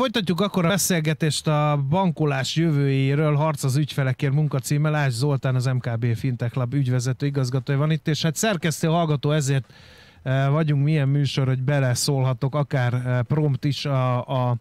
Folytatjuk akkor a beszélgetést a bankolás jövőjéről, harc az ügyfelekért munkacíme. Lász Zoltán, az MKB Fintech Lab ügyvezető igazgatója van itt, és hát szerkesztő hallgató ezért eh, vagyunk milyen műsor, hogy beleszólhatok akár eh, prompt is a, a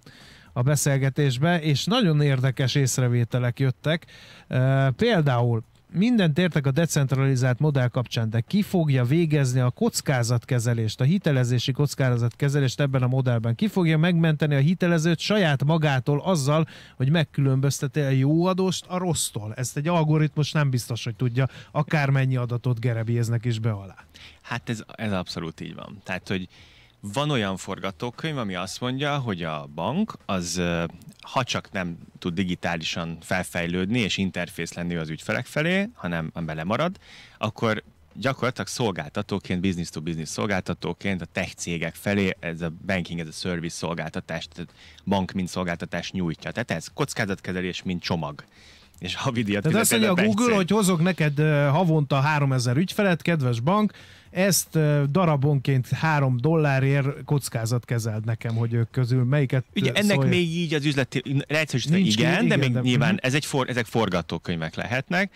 a beszélgetésbe, és nagyon érdekes észrevételek jöttek. Eh, például mindent értek a decentralizált modell kapcsán, de ki fogja végezni a kockázatkezelést, a hitelezési kockázatkezelést ebben a modellben? Ki fogja megmenteni a hitelezőt saját magától azzal, hogy megkülönbözteti a jó adóst a rossztól? Ezt egy algoritmus nem biztos, hogy tudja, akármennyi adatot gerebéznek is be alá. Hát ez, ez abszolút így van. Tehát, hogy van olyan forgatókönyv, ami azt mondja, hogy a bank az, ha csak nem tud digitálisan felfejlődni és interfész lenni az ügyfelek felé, hanem belemarad, akkor gyakorlatilag szolgáltatóként, business to business szolgáltatóként a tech cégek felé ez a banking, ez a service szolgáltatást, bank mint szolgáltatást nyújtja. Tehát ez kockázatkezelés, mint csomag és a díjat Tehát azt mondja a Google, cég. hogy hozok neked havonta 3000 ügyfelet, kedves bank, ezt darabonként 3 dollárért kockázat kezeld nekem, hogy ők közül melyiket Ugye ennek szólja. még így az üzleti, hogy igen, igen, de még de... nyilván mhm. ez egy for, ezek forgatókönyvek lehetnek,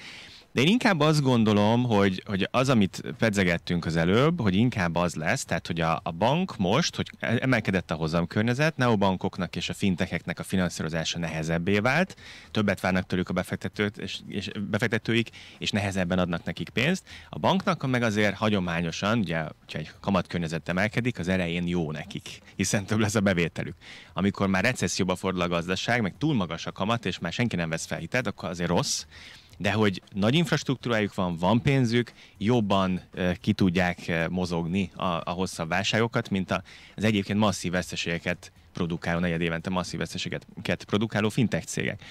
de én inkább azt gondolom, hogy, hogy az, amit pedzegettünk az előbb, hogy inkább az lesz, tehát hogy a, a bank most, hogy emelkedett a hozamkörnyezet, neobankoknak és a fintecheknek a finanszírozása nehezebbé vált, többet várnak tőlük a befektetőt és, és befektetőik, és nehezebben adnak nekik pénzt. A banknak meg azért hagyományosan, ugye, hogyha egy kamatkörnyezet emelkedik, az elején jó nekik, hiszen több lesz a bevételük. Amikor már recesszióba fordul a gazdaság, meg túl magas a kamat, és már senki nem vesz fel hitet, akkor azért rossz, de hogy nagy infrastruktúrájuk van, van pénzük, jobban ki tudják mozogni a, a hosszabb válságokat, mint a, az egyébként masszív veszteségeket produkáló, negyed évente masszív veszteségeket produkáló fintech cégek.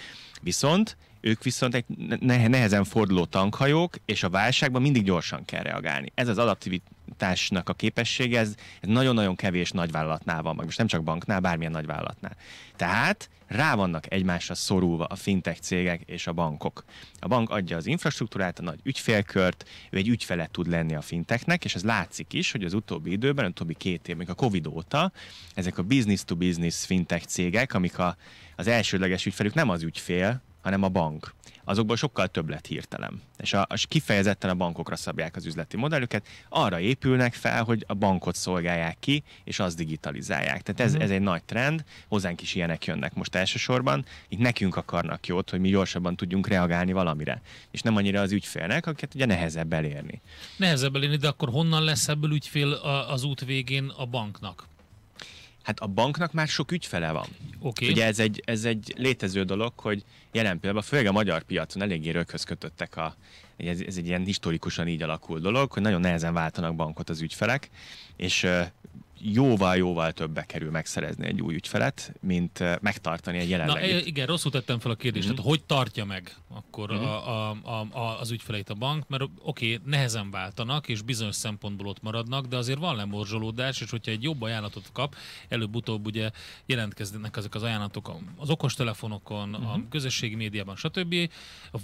Viszont ők viszont egy nehezen forduló tankhajók, és a válságban mindig gyorsan kell reagálni. Ez az adaptivit, alkotásnak a képessége, ez, ez nagyon-nagyon kevés nagyvállalatnál van, meg most nem csak banknál, bármilyen nagyvállalatnál. Tehát rá vannak egymásra szorulva a fintech cégek és a bankok. A bank adja az infrastruktúrát, a nagy ügyfélkört, ő egy ügyfele tud lenni a fintechnek, és ez látszik is, hogy az utóbbi időben, az utóbbi két év, még a Covid óta, ezek a business-to-business -business fintech cégek, amik a, az elsődleges ügyfelük nem az ügyfél, hanem a bank. Azokból sokkal több lett hirtelen. És, a, és kifejezetten a bankokra szabják az üzleti modellüket, arra épülnek fel, hogy a bankot szolgálják ki, és azt digitalizálják. Tehát ez, mhm. ez egy nagy trend, hozzánk is ilyenek jönnek most elsősorban. Itt nekünk akarnak jót, hogy mi gyorsabban tudjunk reagálni valamire. És nem annyira az ügyfélnek, akiket ugye nehezebb elérni. Nehezebb elérni, de akkor honnan lesz ebből ügyfél az út végén a banknak? Hát a banknak már sok ügyfele van. Okay. Ugye ez egy, ez egy létező dolog, hogy jelen pillanatban, főleg a magyar piacon eléggé röghöz kötöttek a, ez, ez egy ilyen historikusan így alakult dolog, hogy nagyon nehezen váltanak bankot az ügyfelek, és jóval-jóval többbe kerül megszerezni egy új ügyfelet, mint eh, megtartani egy jelenlegit. Na igen, rosszul tettem fel a kérdést, mm. tehát hogy tartja meg akkor mm. a, a, a, az ügyfeleit a bank, mert oké, okay, nehezen váltanak, és bizonyos szempontból ott maradnak, de azért van lemorzsolódás, és hogyha egy jobb ajánlatot kap, előbb-utóbb ugye jelentkeznek ezek az ajánlatok az okostelefonokon, mm. a mhm. közösségi médiában, stb.,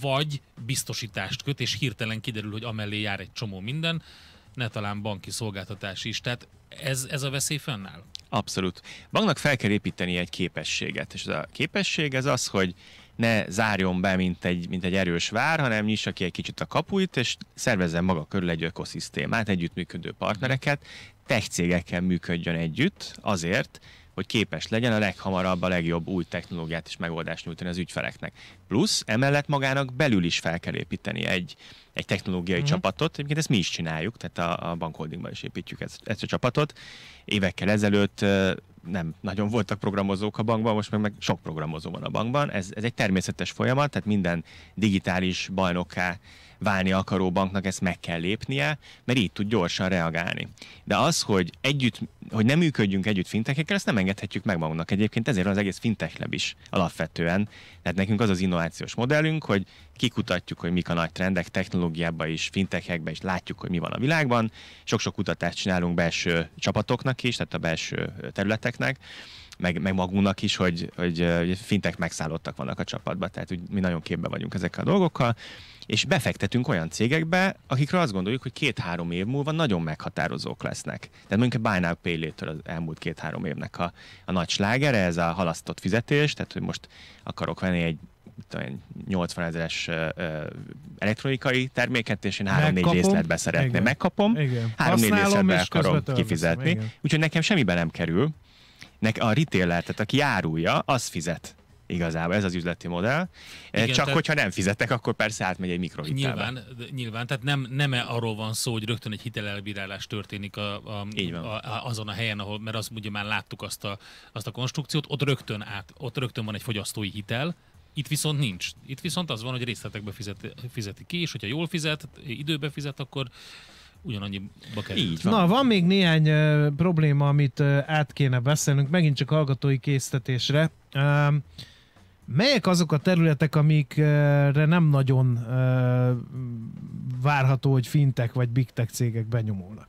vagy biztosítást köt, és hirtelen kiderül, hogy amellé jár egy csomó minden, ne talán banki szolgáltatás is. Tehát ez, ez a veszély fennáll? Abszolút. Banknak fel kell építeni egy képességet, és ez a képesség ez az, hogy ne zárjon be, mint egy, mint egy erős vár, hanem nyissa ki egy kicsit a kapuit, és szervezzen maga körül egy ökoszisztémát, együttműködő partnereket, tech cégekkel működjön együtt, azért, hogy képes legyen a leghamarabb a legjobb új technológiát és megoldást nyújtani az ügyfeleknek. Plusz emellett magának belül is fel kell építeni egy, egy technológiai mm. csapatot, egyébként ezt mi is csináljuk, tehát a, a bankholdingban is építjük ezt, ezt a csapatot. Évekkel ezelőtt nem nagyon voltak programozók a bankban, most meg, meg sok programozó van a bankban. Ez, ez egy természetes folyamat, tehát minden digitális bajnokká válni akaró banknak ezt meg kell lépnie, mert így tud gyorsan reagálni. De az, hogy együtt, hogy nem működjünk együtt fintekekkel, ezt nem engedhetjük meg magunknak. Egyébként ezért van az egész fintech lab is alapvetően. Tehát nekünk az az innovációs modellünk, hogy kikutatjuk, hogy mik a nagy trendek technológiába is, fintechekben is, látjuk, hogy mi van a világban. Sok-sok kutatást csinálunk belső csapatoknak is, tehát a belső területeknek meg, meg magunknak is, hogy, hogy fintek megszállottak vannak a csapatban, tehát úgy, mi nagyon képbe vagyunk ezekkel a dolgokkal, és befektetünk olyan cégekbe, akikre azt gondoljuk, hogy két-három év múlva nagyon meghatározók lesznek. Tehát mondjuk a Buy Now Pay Later az elmúlt két-három évnek a, a nagy slágere, ez a halasztott fizetés, tehát hogy most akarok venni egy 80 ezeres elektronikai terméket, és én három-négy részletbe szeretném. Igen. Megkapom, három-négy részletbe akarom kifizetni. Úgyhogy nekem semmiben nem kerül, nek a retailer, tehát aki járulja, az fizet igazából, ez az üzleti modell. Igen, Csak tehát, hogyha nem fizetek, akkor persze átmegy egy mikrohitelbe. Nyilván, nyilván, tehát nem, nem -e arról van szó, hogy rögtön egy hitelelbírálás történik a, a, a, a, azon a helyen, ahol, mert azt ugye már láttuk azt a, azt a konstrukciót, ott rögtön, át, ott rögtön van egy fogyasztói hitel, itt viszont nincs. Itt viszont az van, hogy részletekbe fizeti, fizeti ki, és hogyha jól fizet, időbe fizet, akkor ugyanannyiba kerül. Így van. Na, van még néhány ö, probléma, amit ö, át kéne beszélnünk, megint csak hallgatói késztetésre. Ö, melyek azok a területek, amikre nem nagyon ö, várható, hogy fintek vagy big tech cégek benyomulnak?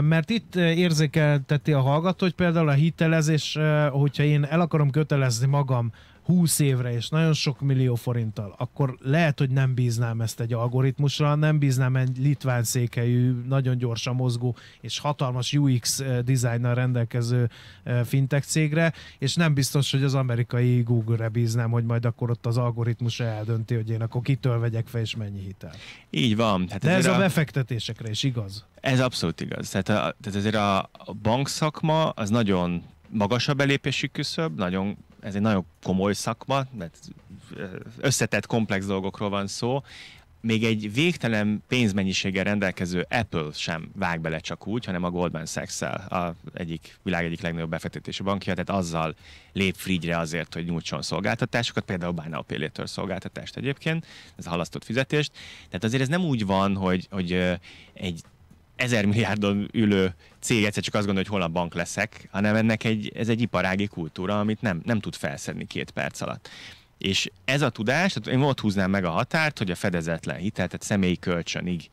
mert itt érzékelteti a hallgató, hogy például a hitelezés, hogyha én el akarom kötelezni magam 20 évre és nagyon sok millió forinttal, akkor lehet, hogy nem bíznám ezt egy algoritmusra, nem bíznám egy litván székelyű, nagyon gyorsan mozgó és hatalmas UX eh, dizájnnal rendelkező eh, fintech cégre, és nem biztos, hogy az amerikai Google-re bíznám, hogy majd akkor ott az algoritmus eldönti, hogy én akkor kitől vegyek fel és mennyi hitel. Így van. Hát De ez a, befektetésekre is igaz. Ez abszolút igaz. Tehát, a, tehát azért a bankszakma az nagyon magas a belépési küszöb, nagyon ez egy nagyon komoly szakma, mert összetett komplex dolgokról van szó, még egy végtelen pénzmennyiséggel rendelkező Apple sem vág bele csak úgy, hanem a Goldman sachs a egyik, világ egyik legnagyobb befektetési bankja, tehát azzal lép Friedre azért, hogy nyújtson szolgáltatásokat, például Buy Now Pay szolgáltatást egyébként, ez a halasztott fizetést. Tehát azért ez nem úgy van, hogy, hogy egy ezer milliárdon ülő cég egyszer csak azt gondolja, hogy hol a bank leszek, hanem ennek egy, ez egy iparági kultúra, amit nem, nem tud felszedni két perc alatt. És ez a tudás, tehát én ott húznám meg a határt, hogy a fedezetlen hitel, tehát személyi kölcsönig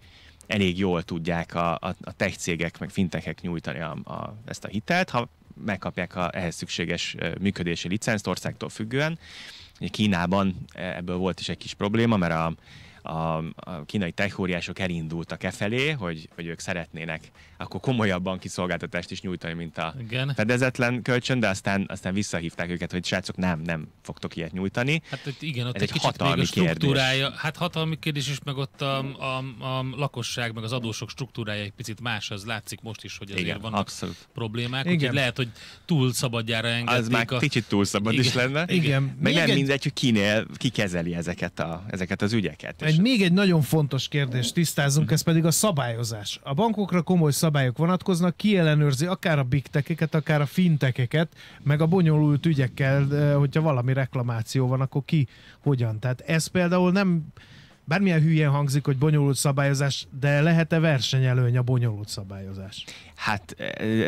elég jól tudják a, a, a tech cégek, meg fintechek nyújtani a, a, ezt a hitelt, ha megkapják a ehhez szükséges működési licenzt országtól függően. Kínában e-, ebből volt is egy kis probléma, mert a a, a kínai techóriások elindultak e felé, hogy, hogy ők szeretnének akkor komolyabban kiszolgáltatást is nyújtani, mint a Igen. fedezetlen kölcsön, de aztán, aztán visszahívták őket, hogy srácok, nem, nem fogtok ilyet nyújtani. Hát hogy igen, ott Ez egy, egy hatalmi még a struktúrája, kérdés. hát hatalmi kérdés is, meg ott a, a, a, lakosság, meg az adósok struktúrája egy picit más, az látszik most is, hogy azért igen, vannak abszolút. problémák, igen. úgyhogy lehet, hogy túl szabadjára engedték. Az már a... kicsit túl szabad igen, is lenne. Igen. igen. Meg Még nem egy... mindegy, hogy kinél, ki kezeli ezeket, a, ezeket az ügyeket egy, még egy nagyon fontos kérdést tisztázunk, mhm. ez pedig a szabályozás. A bankokra komoly szabályok vonatkoznak, ki ellenőrzi akár a big tech-eket, akár a fintekeket, meg a bonyolult ügyekkel, hogyha valami reklamáció van, akkor ki hogyan. Tehát ez például nem Bármilyen hülyén hangzik, hogy bonyolult szabályozás, de lehet-e versenyelőny a bonyolult szabályozás? Hát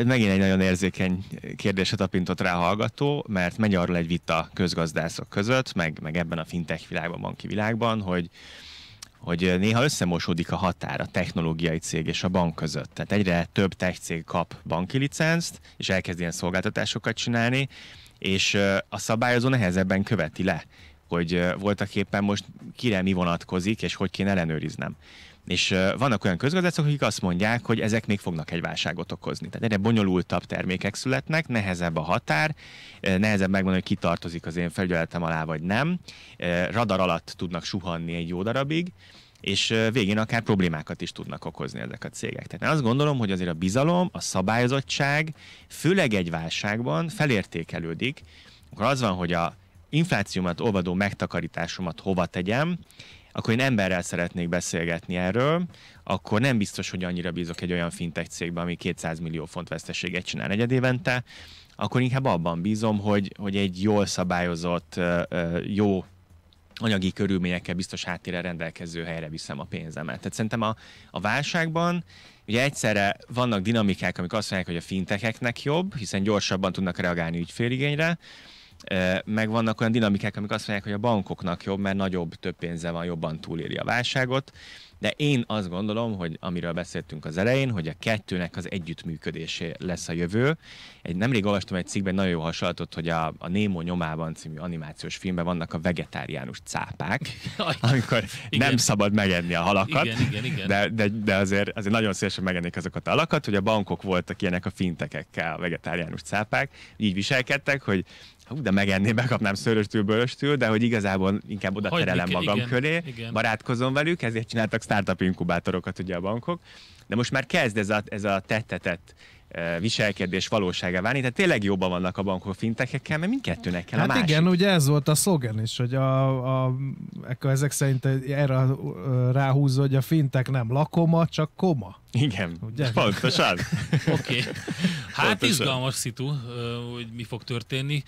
megint egy nagyon érzékeny kérdésre tapintott rá a hallgató, mert megy arról egy vita közgazdászok között, meg, meg ebben a fintech világban, banki világban, hogy hogy néha összemosódik a határ a technológiai cég és a bank között. Tehát egyre több tech cég kap banki licenzt, és elkezd ilyen szolgáltatásokat csinálni, és a szabályozó nehezebben követi le hogy voltak éppen most kire mi vonatkozik, és hogy kéne ellenőriznem. És vannak olyan közgazdászok, akik azt mondják, hogy ezek még fognak egy válságot okozni. Tehát egyre bonyolultabb termékek születnek, nehezebb a határ, nehezebb megmondani, hogy ki tartozik az én felügyeletem alá, vagy nem. Radar alatt tudnak suhanni egy jó darabig, és végén akár problémákat is tudnak okozni ezek a cégek. Tehát én azt gondolom, hogy azért a bizalom, a szabályozottság, főleg egy válságban felértékelődik, akkor az van, hogy a inflációmat olvadó megtakarításomat hova tegyem, akkor én emberrel szeretnék beszélgetni erről, akkor nem biztos, hogy annyira bízok egy olyan fintech cégbe, ami 200 millió font veszteséget csinál évente, akkor inkább abban bízom, hogy, hogy egy jól szabályozott, jó anyagi körülményekkel biztos háttérre rendelkező helyre viszem a pénzemet. Tehát szerintem a, a válságban ugye egyszerre vannak dinamikák, amik azt mondják, hogy a fintecheknek jobb, hiszen gyorsabban tudnak reagálni ügyféligényre, meg vannak olyan dinamikák, amik azt mondják, hogy a bankoknak jobb, mert nagyobb, több pénze van, jobban túléli a válságot, de én azt gondolom, hogy amiről beszéltünk az elején, hogy a kettőnek az együttműködésé lesz a jövő. Egy, nemrég olvastam egy cikkben nagyon jó hasonlatot, hogy a, a Némo nyomában című animációs filmben vannak a vegetáriánus cápák, amikor igen. nem szabad megenni a halakat, igen, igen, igen. de, de, de azért, azért nagyon szélesen megennék azokat a halakat, hogy a bankok voltak ilyenek a fintekekkel, a vegetáriánus cápák, így viselkedtek, hogy hú, de megenném, megkapnám szöröstül, bőröstül, de hogy igazából inkább oda terelem magam igen, köré, igen. barátkozom velük, ezért csináltak startup inkubátorokat ugye a bankok, de most már kezd ez a, ez a tettetett e, viselkedés valóságá válni. Tehát tényleg jobban vannak a bankok fintekekkel, mert mindkettőnek kell hát a másik. igen, ugye ez volt a szlogen is, hogy a, a, ezek szerint erre e, ráhúzza, hogy a fintek nem lakoma, csak koma. Igen, ugye? pontosan. Oké. okay. Hát Pontosan. izgalmas szitu, hogy mi fog történni.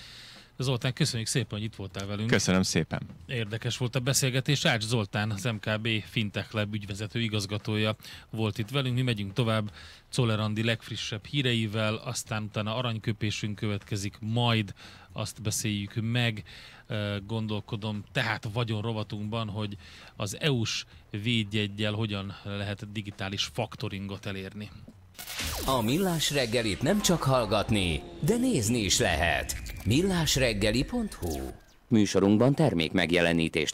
Zoltán, köszönjük szépen, hogy itt voltál velünk. Köszönöm szépen. Érdekes volt a beszélgetés. Ács Zoltán, az MKB Fintech Lab ügyvezető igazgatója volt itt velünk. Mi megyünk tovább Czolerandi legfrissebb híreivel, aztán utána aranyköpésünk következik, majd azt beszéljük meg, gondolkodom, tehát vagyon rovatunkban, hogy az EU-s védjegyel hogyan lehet digitális faktoringot elérni. A Millás reggelit nem csak hallgatni, de nézni is lehet. millásreggeli.hu Műsorunkban termék megjelenítést